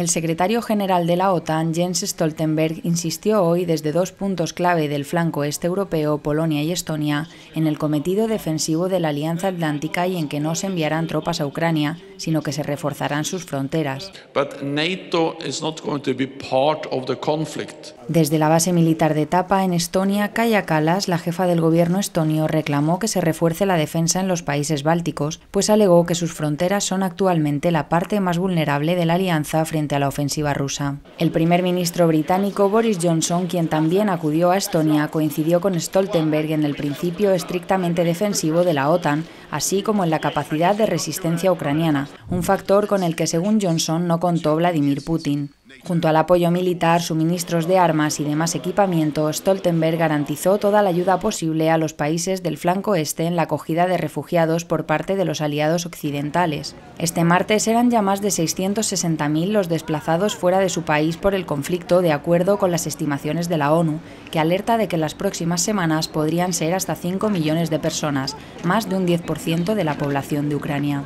El secretario general de la OTAN, Jens Stoltenberg, insistió hoy desde dos puntos clave del flanco este europeo, Polonia y Estonia, en el cometido defensivo de la Alianza Atlántica y en que no se enviarán tropas a Ucrania, sino que se reforzarán sus fronteras. Desde la base militar de Tapa, en Estonia, Kaya Kalas, la jefa del gobierno estonio, reclamó que se refuerce la defensa en los países bálticos, pues alegó que sus fronteras son actualmente la parte más vulnerable de la alianza frente a la ofensiva rusa. El primer ministro británico Boris Johnson, quien también acudió a Estonia, coincidió con Stoltenberg en el principio estrictamente defensivo de la OTAN, así como en la capacidad de resistencia ucraniana, un factor con el que, según Johnson, no contó Vladimir Putin. Junto al apoyo militar, suministros de armas y demás equipamiento, Stoltenberg garantizó toda la ayuda posible a los países del flanco este en la acogida de refugiados por parte de los aliados occidentales. Este martes eran ya más de 660.000 los desplazados fuera de su país por el conflicto, de acuerdo con las estimaciones de la ONU, que alerta de que las próximas semanas podrían ser hasta 5 millones de personas, más de un 10% de la población de Ucrania.